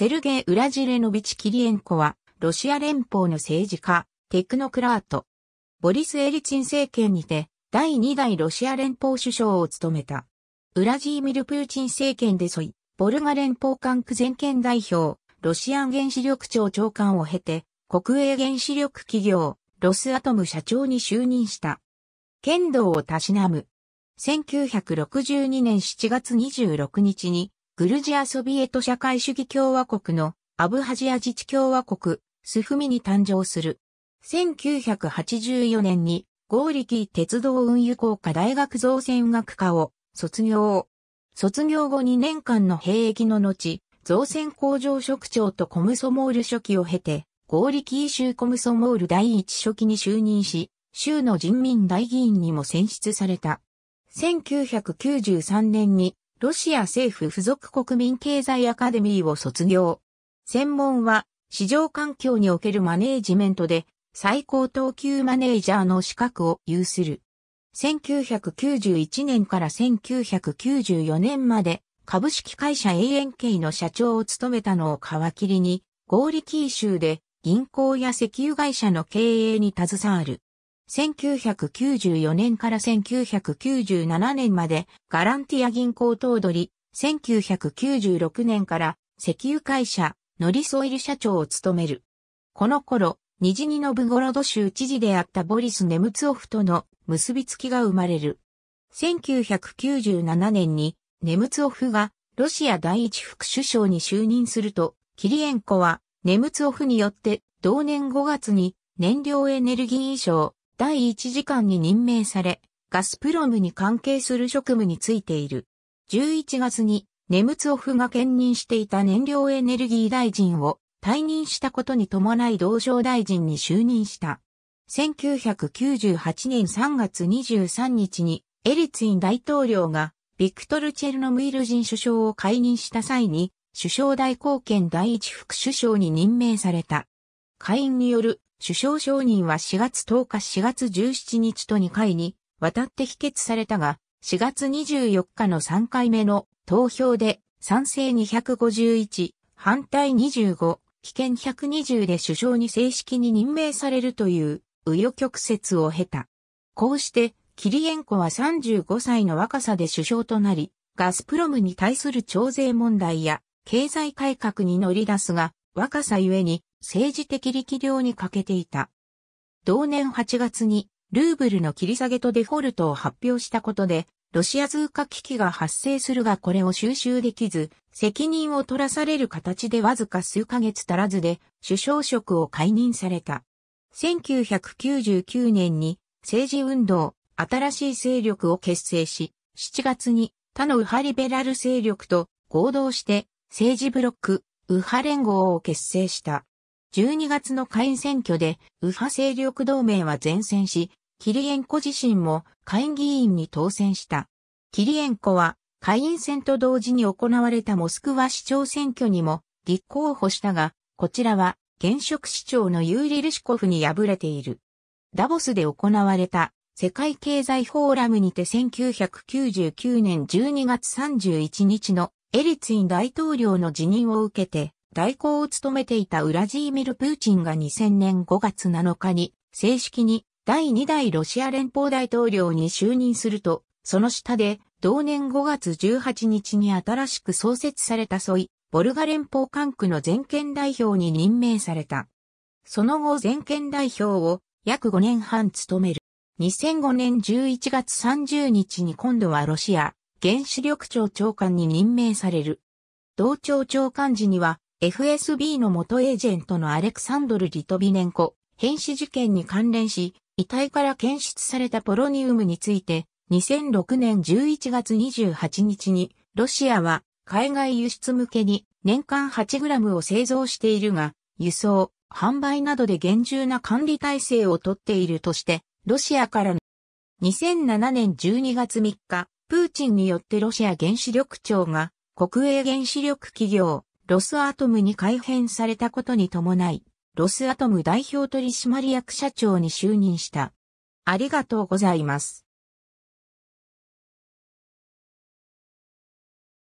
セルゲイ・ウラジレノビチ・キリエンコは、ロシア連邦の政治家、テクノクラート。ボリス・エリツィン政権にて、第2代ロシア連邦首相を務めた。ウラジーミル・プーチン政権で沿い、ボルガ連邦管区全権代表、ロシアン原子力庁長官を経て、国営原子力企業、ロスアトム社長に就任した。剣道をたしなむ。1962年7月26日にグルジアソビエト社会主義共和国のアブハジア自治共和国、スフミに誕生する。1984年に、合力鉄道運輸工科大学造船学科を卒業。卒業後2年間の兵役の後、造船工場職長とコムソモール初期を経て、合力イ州コムソモール第一初期に就任し、州の人民大議員にも選出された。1993年にロシア政府付属国民経済アカデミーを卒業。専門は市場環境におけるマネージメントで最高等級マネージャーの資格を有する。1991年から1994年まで株式会社 ANK の社長を務めたのを皮切りに、合理リキー州で銀行や石油会社の経営に携わる。1994年から1997年までガランティア銀行頭取、1996年から石油会社ノリソイル社長を務める。この頃、ニジニノブゴロド州知事であったボリス・ネムツオフとの結びつきが生まれる。1997年にネムツオフがロシア第一副首相に就任すると、キリエンコはネムツオフによって同年5月に燃料エネルギー省第1次官に任命され、ガスプロムに関係する職務についている。11月に、ネムツオフが兼任していた燃料エネルギー大臣を退任したことに伴い同省大臣に就任した。1998年3月23日にエリツィン大統領がビクトル・チェルノムイル人首相を解任した際に首相代行権第一副首相に任命された。会員による首相承認は4月10日4月17日と2回に渡って否決されたが、4月24日の3回目の投票で賛成251、反対25、危険120で首相に正式に任命されるという紆余曲折を経た。こうして、キリエンコは35歳の若さで首相となり、ガスプロムに対する徴税問題や経済改革に乗り出すが、若さゆえに政治的力量に欠けていた。同年8月にルーブルの切り下げとデフォルトを発表したことで、ロシア通貨危機が発生するがこれを収集できず、責任を取らされる形でわずか数ヶ月足らずで首相職を解任された。1999年に政治運動、新しい勢力を結成し、7月に他の右派リベラル勢力と合同して政治ブロック、右派連合を結成した。12月の下院選挙で右派勢力同盟は前線し、キリエンコ自身も下院議員に当選した。キリエンコは下院選と同時に行われたモスクワ市長選挙にも立候補したが、こちらは現職市長のユーリルシコフに敗れている。ダボスで行われた世界経済フォーラムにて1999年12月31日のエリツィン大統領の辞任を受けて代行を務めていたウラジーミル・プーチンが2000年5月7日に正式に第2代ロシア連邦大統領に就任すると、その下で同年5月18日に新しく創設されたソイ、ボルガ連邦管区の全権代表に任命された。その後全権代表を約5年半務める。2005年11月30日に今度はロシア原子力庁長官に任命される。同庁長官時には FSB の元エージェントのアレクサンドル・リトビネンコ、変死事件に関連し、遺体から検出されたポロニウムについて、2006年11月28日に、ロシアは海外輸出向けに年間 8g を製造しているが、輸送、販売などで厳重な管理体制をとっているとして、ロシアから2007年12月3日、プーチンによってロシア原子力庁が国営原子力企業ロスアトムに改編されたことに伴い、ロスアトム代表取締役社長に就任した。ありがとうございます。